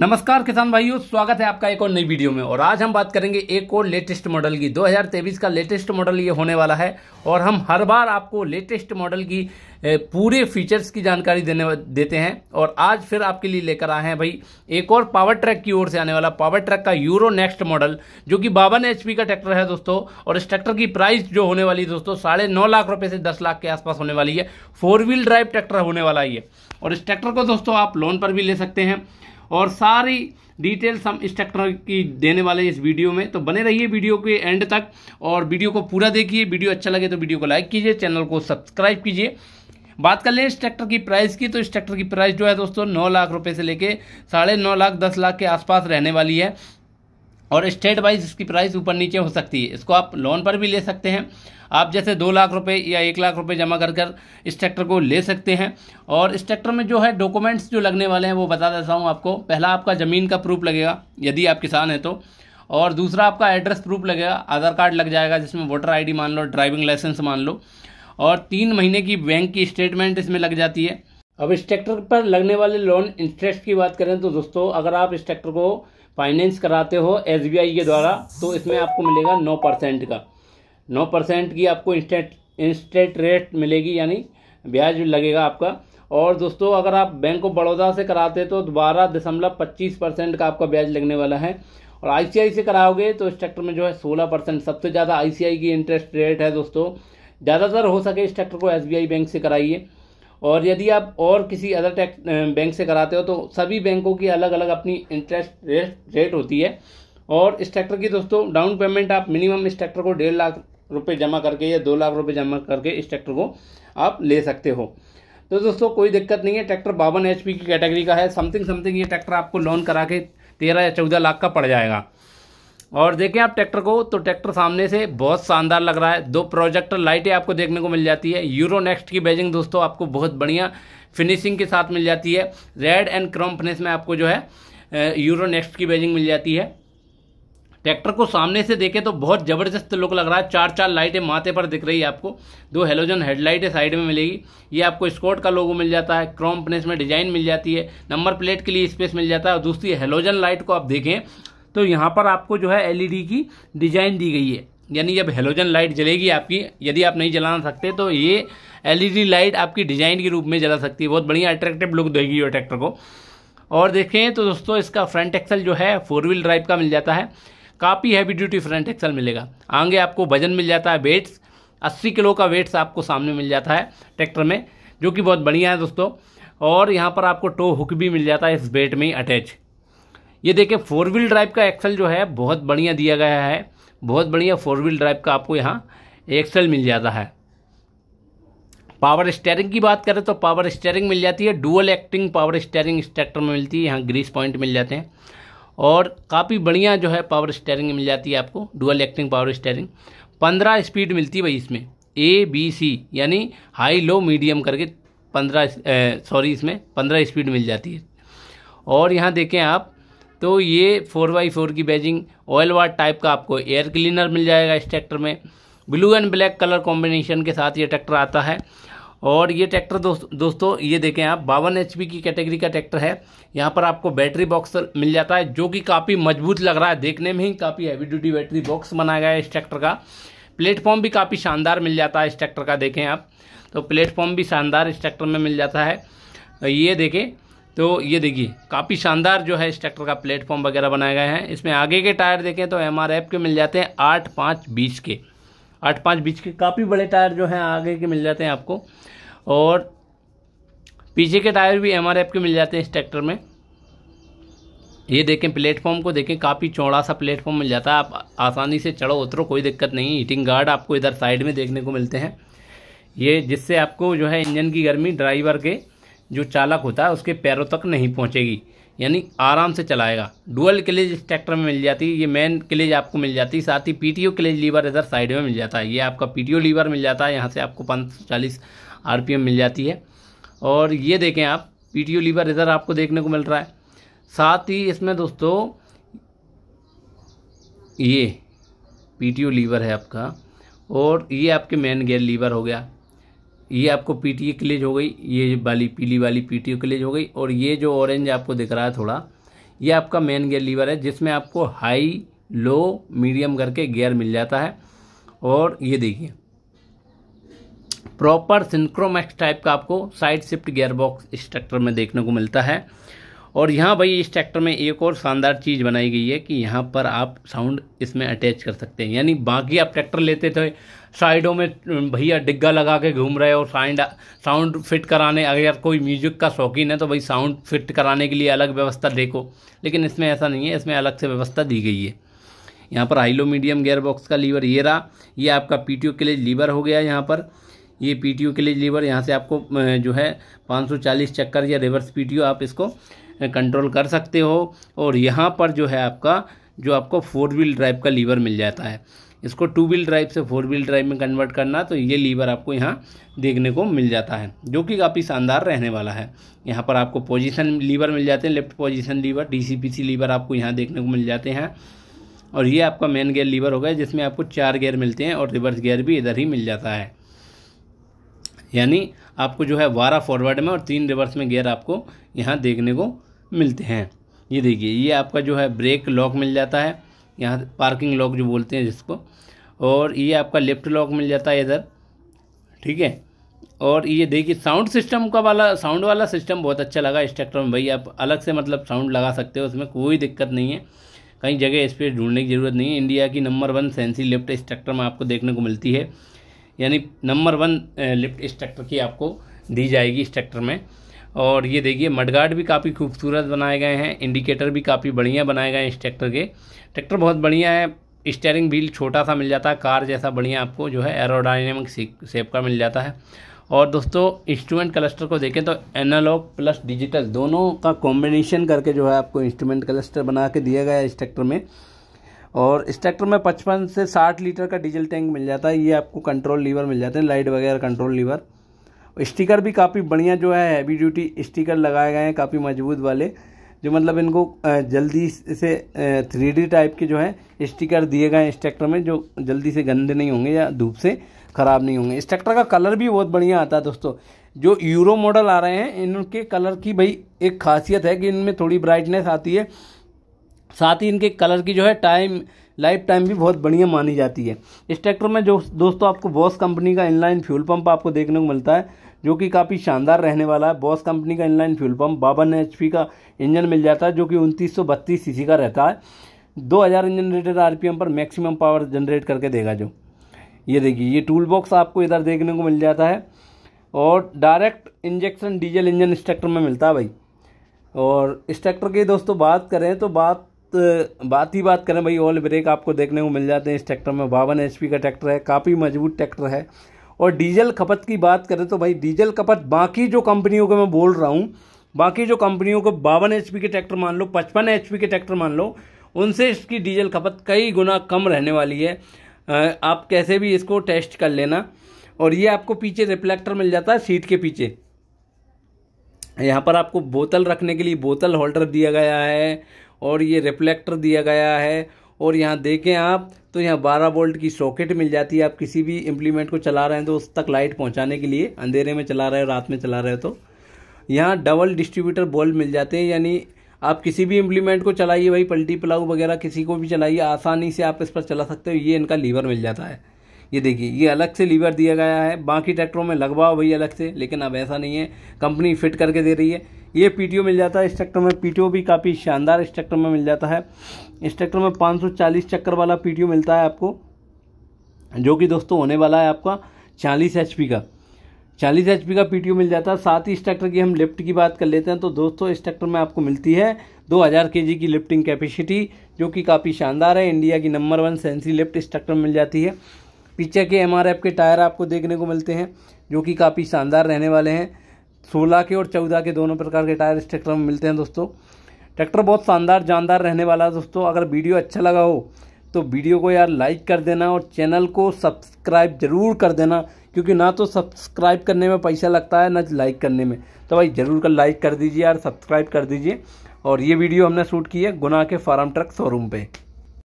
नमस्कार किसान भाइयों स्वागत है आपका एक और नई वीडियो में और आज हम बात करेंगे एक और लेटेस्ट मॉडल की 2023 का लेटेस्ट मॉडल ये होने वाला है और हम हर बार आपको लेटेस्ट मॉडल की पूरे फीचर्स की जानकारी देने देते हैं और आज फिर आपके लिए लेकर आए हैं भाई एक और पावर ट्रैक की ओर से आने वाला पावर ट्रैक का यूरो नेक्स्ट मॉडल जो कि बावन एच का ट्रैक्टर है दोस्तों और इस ट्रैक्टर की प्राइस जो होने वाली है दोस्तों साढ़े नौ लाख रुपये से दस लाख के आसपास होने वाली है फोर व्हील ड्राइव ट्रैक्टर होने वाला ये और इस ट्रैक्टर को दोस्तों आप लोन पर भी ले सकते हैं और सारी डिटेल्स हम इंस्ट्रक्टर की देने वाले इस वीडियो में तो बने रहिए वीडियो के एंड तक और वीडियो को पूरा देखिए वीडियो अच्छा लगे तो वीडियो को लाइक कीजिए चैनल को सब्सक्राइब कीजिए बात कर लें इस ट्रैक्टर की प्राइस की तो इस ट्रैक्टर की प्राइस जो है दोस्तों नौ लाख रुपए से लेके साढ़े नौ लाख दस लाख के आसपास रहने वाली है और स्टेट वाइज इसकी प्राइस ऊपर नीचे हो सकती है इसको आप लोन पर भी ले सकते हैं आप जैसे दो लाख रुपए या एक लाख रुपए जमा कर कर इस ट्रैक्टर को ले सकते हैं और इस ट्रैक्टर में जो है डॉक्यूमेंट्स जो लगने वाले हैं वो बता देता हूँ आपको पहला आपका ज़मीन का प्रूफ लगेगा यदि आप किसान हैं तो और दूसरा आपका एड्रेस प्रूफ लगेगा आधार कार्ड लग जाएगा जिसमें वोटर आई मान लो ड्राइविंग लाइसेंस मान लो और तीन महीने की बैंक की स्टेटमेंट इसमें लग जाती है अब इस ट्रैक्टर पर लगने वाले लोन इंटरेस्ट की बात करें तो दोस्तों अगर आप इस ट्रैक्टर को फाइनेंस कराते हो एस के द्वारा तो इसमें आपको मिलेगा नौ परसेंट का नौ परसेंट की आपको इंस्टेंट इंस्टेंट रेट मिलेगी यानी ब्याज लगेगा आपका और दोस्तों अगर आप बैंक ऑफ बड़ौदा से कराते तो दोबारा दशमलव पच्चीस परसेंट का आपका ब्याज लगने वाला है और आई से कराओगे तो इस ट्रैक्टर में जो है सोलह परसेंट सबसे ज़्यादा आई की इंटरेस्ट रेट है दोस्तों ज़्यादातर हो सके इस ट्रैक्टर को एस बैंक से कराइए और यदि आप और किसी अदर टैक्स बैंक से कराते हो तो सभी बैंकों की अलग अलग अपनी इंटरेस्ट रेट रेट होती है और इस ट्रैक्टर की दोस्तों डाउन पेमेंट आप मिनिमम इस ट्रैक्टर को डेढ़ लाख रुपए जमा करके या दो लाख रुपए जमा करके इस ट्रैक्टर को आप ले सकते हो तो दोस्तों कोई दिक्कत नहीं है ट्रैक्टर बावन एच की कैटेगरी का है समथिंग समथिंग ये ट्रैक्टर आपको लोन करा के तेरह या चौदह लाख का पड़ जाएगा और देखें आप ट्रैक्टर को तो ट्रैक्टर सामने से बहुत शानदार लग रहा है दो प्रोजेक्टर लाइटें आपको देखने को मिल जाती है यूरो नेक्स्ट की बैजिंग दोस्तों आपको बहुत बढ़िया फिनिशिंग के साथ मिल जाती है रेड एंड क्रम फिनिश में आपको जो है यूरो नेक्स्ट की बैजिंग मिल जाती है ट्रैक्टर को सामने से देखें तो बहुत ज़बरदस्त लुक लग रहा है चार चार लाइटें माथे पर दिख रही है आपको दो हेलोजन हेडलाइटें साइड में मिलेगी ये आपको स्कोट का लोगो मिल जाता है क्रोम प्लेस में डिजाइन मिल जाती है नंबर प्लेट के लिए स्पेस मिल जाता है और दूसरी हेलोजन लाइट को आप देखें तो यहाँ पर आपको जो है एलईडी e की डिजाइन दी गई है यानी जब हेलोजन लाइट जलेगी आपकी यदि आप नहीं जला सकते तो ये एलईडी लाइट e आपकी डिजाइन के रूप में जला सकती है बहुत बढ़िया अट्रैक्टिव लुक देगी ये ट्रैक्टर को और देखें तो दोस्तों इसका फ्रंट एक्सल जो है फोर व्हील ड्राइव का मिल जाता है काफ़ी हैवी ड्यूटी फ्रंट एक्सल मिलेगा आगे आपको वजन मिल जाता है वेट्स अस्सी किलो का वेट्स आपको सामने मिल जाता है ट्रैक्टर में जो कि बहुत बढ़िया है दोस्तों और यहाँ पर आपको टो हुक भी मिल जाता है इस बेट में अटैच ये देखिए फोर व्हील ड्राइव का एक्सल जो है बहुत बढ़िया दिया गया है बहुत बढ़िया फोर व्हील ड्राइव का आपको यहाँ एक्सल मिल जाता है पावर स्टेयरिंग की बात करें तो पावर स्टेयरिंग मिल जाती है डुअल एक्टिंग पावर स्टेयरिंग इस में मिलती है यहाँ ग्रीस पॉइंट मिल जाते हैं और काफ़ी बढ़िया जो है पावर स्टेयरिंग मिल जाती है आपको डुअल एक्टिंग पावर स्टेयरिंग पंद्रह स्पीड मिलती है भाई इसमें ए बी सी यानी हाई लो मीडियम करके पंद्रह सॉरी इसमें पंद्रह स्पीड मिल जाती है और यहाँ देखें आप तो ये फोर बाई फोर की बैजिंग ऑयल वाट टाइप का आपको एयर क्लीनर मिल जाएगा इस ट्रैक्टर में blue and black colour combination के साथ ये ट्रैक्टर आता है और ये ट्रैक्टर दोस्त दोस्तों ये देखें आप बावन एच की कैटेगरी का ट्रैक्टर है यहाँ पर आपको बैटरी बॉक्स मिल जाता है जो कि काफ़ी मजबूत लग रहा है देखने में ही काफ़ी हैवी ड्यूटी बैटरी बॉक्स बनाया गया है इस ट्रैक्टर का प्लेटफॉर्म भी काफ़ी शानदार मिल जाता है इस ट्रैक्टर का देखें आप तो प्लेटफॉर्म भी शानदार इस ट्रैक्टर में मिल जाता है ये देखें तो ये देखिए काफ़ी शानदार जो है इस ट्रैक्टर का प्लेटफॉर्म वगैरह बनाए गए हैं इसमें आगे के टायर देखें तो एम के मिल जाते हैं आठ पाँच बीच के आठ पाँच बीच के काफ़ी बड़े टायर जो हैं आगे के मिल जाते हैं आपको और पीछे के टायर भी एम के मिल जाते हैं इस ट्रैक्टर में ये देखें प्लेटफॉर्म को देखें काफ़ी चौड़ा सा प्लेटफॉर्म मिल जाता है आप आसानी से चढ़ो उतरो कोई दिक्कत नहीं हीटिंग गार्ड आपको इधर साइड में देखने को मिलते हैं ये जिससे आपको जो है इंजन की गर्मी ड्राइवर के जो चालक होता है उसके पैरों तक नहीं पहुँचेगी यानी आराम से चलाएगा डुअल क्लेज इस ट्रैक्टर में मिल जाती है ये मेन क्लेज आपको मिल जाती है साथ ही पीटीओ क्लेज लीवर इधर साइड में मिल जाता है ये आपका पीटीओ लीवर मिल जाता है यहाँ से आपको पाँच एम मिल जाती है और ये देखें आप ओ लीवर इधर आपको देखने को मिल रहा है साथ ही इसमें दोस्तों ये ओ लीवर है आपका और ये आपके मेन गेयर लीवर हो गया ये आपको पीटीए क्लेज हो गई ये वाली पीली वाली पीटीए क्लेज हो गई और ये जो ऑरेंज आपको दिख रहा है थोड़ा ये आपका मेन गियर लीवर है जिसमें आपको हाई लो मीडियम करके गियर मिल जाता है और ये देखिए प्रॉपर सिंक्रोमैक्स टाइप का आपको side shift gearbox structure में देखने को मिलता है और यहाँ भाई इस ट्रैक्टर में एक और शानदार चीज़ बनाई गई है कि यहाँ पर आप साउंड इसमें अटैच कर सकते हैं यानी बाकी आप ट्रैक्टर लेते थे साइडों में भैया डिग्गा लगा के घूम रहे हो साइंड साउंड फिट कराने अगर कोई म्यूजिक का शौकीन है तो भाई साउंड फिट कराने के लिए अलग व्यवस्था देखो लेकिन इसमें ऐसा नहीं है इसमें अलग से व्यवस्था दी गई है यहाँ पर हाईलो मीडियम गेयर बॉक्स का लीवर ये रहा ये आपका पी के लिए लीवर हो गया यहाँ पर ये पी के लिए लीवर यहाँ से आपको जो है पाँच चक्कर या रिवर्स पी आप इसको कंट्रोल कर सकते हो और यहाँ पर जो है आपका जो आपको फोर व्हील ड्राइव का लीवर मिल जाता है इसको टू व्हील ड्राइव से फोर व्हील ड्राइव में कन्वर्ट करना तो ये लीवर आपको यहाँ देखने को मिल जाता है जो कि काफ़ी शानदार रहने वाला है यहाँ पर आपको पोजीशन लीवर मिल जाते हैं left position lever DCPC lever आपको यहाँ देखने को मिल जाते हैं और ये आपका मेन गेयर लीवर हो गया जिसमें आपको चार गेयर मिलते हैं और रिवर्स गेयर भी इधर ही मिल जाता है यानी आपको जो है बारह फॉरवर्ड में और तीन रिवर्स में गेयर आपको यहाँ देखने को मिलते हैं ये देखिए ये आपका जो है ब्रेक लॉक मिल जाता है यहाँ पार्किंग लॉक जो बोलते हैं जिसको और ये आपका लेफ्ट लॉक मिल जाता है इधर ठीक है और ये देखिए साउंड सिस्टम का वाला साउंड वाला सिस्टम बहुत अच्छा लगा इस ट्रैक्टर में भाई आप अलग से मतलब साउंड लगा सकते हो उसमें कोई दिक्कत नहीं है कहीं जगह स्पेस ढूंढने की ज़रूरत नहीं है इंडिया की नंबर वन सेंसी लिफ्ट इस ट्रैक्टर में आपको देखने को मिलती है यानी नंबर वन लिफ्ट इस ट्रैक्टर की आपको दी जाएगी इस ट्रैक्टर में और ये देखिए मडगार्ड भी काफ़ी खूबसूरत बनाए गए हैं इंडिकेटर भी काफ़ी बढ़िया बनाए गए हैं इस ट्रैक्टर के ट्रैक्टर बहुत बढ़िया है स्टेयरिंग व्हील छोटा सा मिल जाता है कार जैसा बढ़िया आपको जो है एरोडाइनमिक सेप का मिल जाता है और दोस्तों इंस्ट्रूमेंट क्लस्टर को देखें तो एनालॉग प्लस डिजिटल दोनों का कॉम्बिनेशन करके जो है आपको इंस्ट्रूमेंट क्लस्टर बना के दिया गया है इस ट्रैक्टर में और इस ट्रैक्टर में 55 से 60 लीटर का डीजल टैंक मिल जाता है ये आपको कंट्रोल लीवर मिल जाते हैं लाइट वगैरह कंट्रोल लीवर स्टिकर भी काफ़ी बढ़िया जो है हैवी ड्यूटी स्टिकर लगाए गए हैं काफ़ी मजबूत वाले जो मतलब इनको जल्दी से थ्री डी टाइप के जो है स्टिकर दिए गए हैं इस ट्रैक्टर में जो जल्दी से गंदे नहीं होंगे या धूप से ख़राब नहीं होंगे इस ट्रैक्टर का कलर भी बहुत बढ़िया आता है दोस्तों जो यूरो मॉडल आ रहे हैं इनके कलर की भाई एक खासियत है कि इनमें थोड़ी ब्राइटनेस आती है साथ ही इनके कलर की जो है टाइम लाइफ टाइम भी बहुत बढ़िया मानी जाती है इस ट्रैक्टर में जो दोस्तों आपको बॉस कंपनी का इनलाइन फ्यूल पंप आपको देखने को मिलता है जो कि काफ़ी शानदार रहने वाला है बॉस कंपनी का इनलाइन फ्यूल पंप बावन एच का इंजन मिल जाता है जो कि उनतीस सौ का रहता है दो इंजन रेटेड आरपीएम पर मैक्सिमम पावर जनरेट करके देगा जो ये देखिए ये टूल बॉक्स आपको इधर देखने को मिल जाता है और डायरेक्ट इंजेक्शन डीजल इंजन इस में मिलता है भाई और इस ट्रैक्टर की दोस्तों बात करें तो बात तो बात ही बात करें भाई ऑल ब्रेक आपको देखने को मिल जाते हैं इस ट्रैक्टर में बावन एच का ट्रैक्टर है काफ़ी मजबूत ट्रैक्टर है और डीजल खपत की बात करें तो भाई डीजल खपत बाकी जो कंपनियों को मैं बोल रहा हूँ बाकी जो कंपनियों को बावन एच के ट्रैक्टर मान लो पचपन एच के ट्रैक्टर मान लो उनसे इसकी डीजल खपत कई गुना कम रहने वाली है आप कैसे भी इसको टेस्ट कर लेना और ये आपको पीछे रिफ्लेक्टर मिल जाता है सीट के पीछे यहाँ पर आपको बोतल रखने के लिए बोतल होल्डर दिया गया है और ये रिफ्लेक्टर दिया गया है और यहाँ देखें आप तो यहाँ 12 वोल्ट की सॉकेट मिल जाती है आप किसी भी इम्प्लीमेंट को चला रहे हैं तो उस तक लाइट पहुँचाने के लिए अंधेरे में चला रहे हो रात में चला रहे हो तो यहाँ डबल डिस्ट्रीब्यूटर बोल्ट मिल जाते हैं यानी आप किसी भी इम्प्लीमेंट को चलाइए भाई पल्टी प्लाउ वगैरह किसी को भी चलाइए आसानी से आप इस पर चला सकते हो ये इनका लीवर मिल जाता है ये देखिए ये अलग से लीवर दिया गया है बाकी ट्रैक्टरों में लगवाओ भाई अलग से लेकिन अब ऐसा नहीं है कंपनी फिट करके दे रही है ये पी मिल जाता है इस ट्रैक्टर में पी भी काफ़ी शानदार इस ट्रैक्टर में मिल जाता है इस ट्रैक्टर में 540 चक्कर वाला पी मिलता है आपको जो कि दोस्तों होने वाला है आपका चालीस एच का चालीस एच का पी मिल जाता है साथ ही इस ट्रैक्टर की हम लिफ्ट की बात कर लेते हैं तो दोस्तों इस ट्रैक्टर में आपको मिलती है दो हज़ार की लिफ्टिंग कैपेसिटी जो कि काफ़ी शानदार है इंडिया की नंबर वन सेंसी लिफ्ट इस ट्रैक्टर में मिल जाती है पीछे के एम के टायर आपको देखने को मिलते हैं जो कि काफ़ी शानदार रहने वाले हैं सोलह के और चौदह के दोनों प्रकार के टायर इस ट्रैक्टर में मिलते हैं दोस्तों ट्रैक्टर बहुत शानदार जानदार रहने वाला है दोस्तों अगर वीडियो अच्छा लगा हो तो वीडियो को यार लाइक कर देना और चैनल को सब्सक्राइब जरूर कर देना क्योंकि ना तो सब्सक्राइब करने में पैसा लगता है ना लाइक करने में तो भाई ज़रूर कर लाइक कर दीजिए यार सब्सक्राइब कर दीजिए और ये वीडियो हमने शूट की है गुना के फार्म ट्रक शोरूम पे